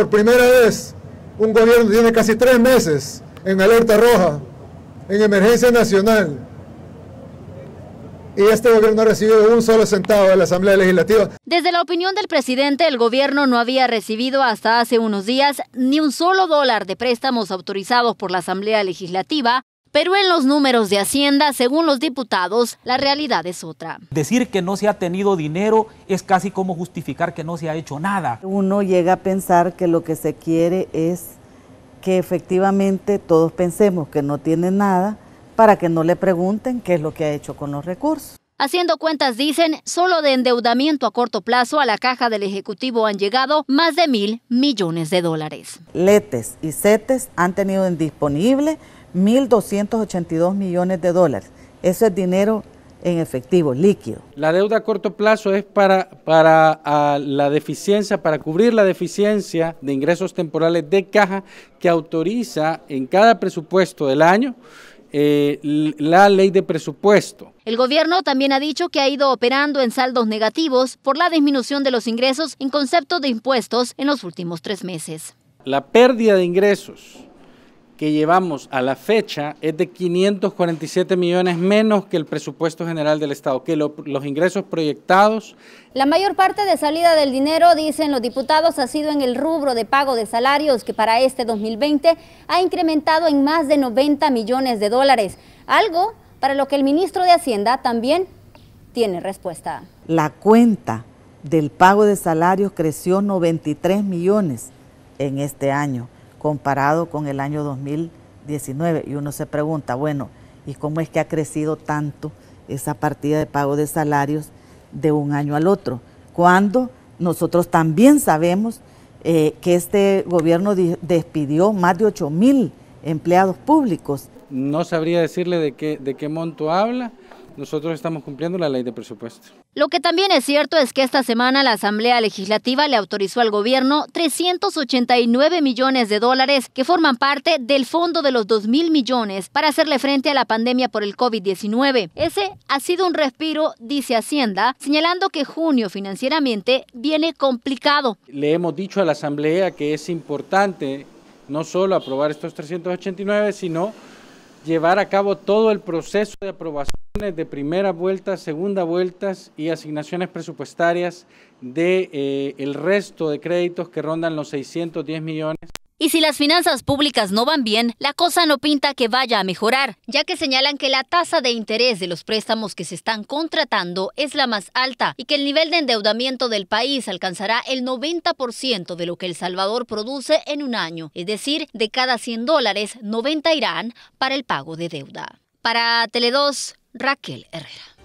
por primera vez un gobierno tiene casi tres meses en alerta roja, en emergencia nacional, y este gobierno ha recibido un solo centavo de la Asamblea Legislativa. Desde la opinión del presidente, el gobierno no había recibido hasta hace unos días ni un solo dólar de préstamos autorizados por la Asamblea Legislativa pero en los números de Hacienda, según los diputados, la realidad es otra. Decir que no se ha tenido dinero es casi como justificar que no se ha hecho nada. Uno llega a pensar que lo que se quiere es que efectivamente todos pensemos que no tiene nada para que no le pregunten qué es lo que ha hecho con los recursos. Haciendo cuentas, dicen, solo de endeudamiento a corto plazo a la caja del Ejecutivo han llegado más de mil millones de dólares. Letes y setes han tenido indisponible 1.282 millones de dólares. ese es dinero en efectivo, líquido. La deuda a corto plazo es para, para ah, la deficiencia, para cubrir la deficiencia de ingresos temporales de caja que autoriza en cada presupuesto del año eh, la ley de presupuesto. El gobierno también ha dicho que ha ido operando en saldos negativos por la disminución de los ingresos en concepto de impuestos en los últimos tres meses. La pérdida de ingresos que llevamos a la fecha es de 547 millones menos que el presupuesto general del Estado, que los ingresos proyectados. La mayor parte de salida del dinero, dicen los diputados, ha sido en el rubro de pago de salarios, que para este 2020 ha incrementado en más de 90 millones de dólares, algo para lo que el ministro de Hacienda también tiene respuesta. La cuenta del pago de salarios creció 93 millones en este año comparado con el año 2019. Y uno se pregunta, bueno, ¿y cómo es que ha crecido tanto esa partida de pago de salarios de un año al otro? Cuando nosotros también sabemos eh, que este gobierno despidió más de 8 mil empleados públicos. No sabría decirle de qué, de qué monto habla. Nosotros estamos cumpliendo la ley de presupuesto. Lo que también es cierto es que esta semana la Asamblea Legislativa le autorizó al gobierno 389 millones de dólares que forman parte del fondo de los 2 mil millones para hacerle frente a la pandemia por el COVID-19. Ese ha sido un respiro, dice Hacienda, señalando que junio financieramente viene complicado. Le hemos dicho a la Asamblea que es importante no solo aprobar estos 389, sino llevar a cabo todo el proceso de aprobaciones de primera vuelta, segunda vuelta y asignaciones presupuestarias de eh, el resto de créditos que rondan los 610 millones y si las finanzas públicas no van bien, la cosa no pinta que vaya a mejorar, ya que señalan que la tasa de interés de los préstamos que se están contratando es la más alta y que el nivel de endeudamiento del país alcanzará el 90% de lo que El Salvador produce en un año, es decir, de cada 100 dólares, 90 irán para el pago de deuda. Para Tele2, Raquel Herrera.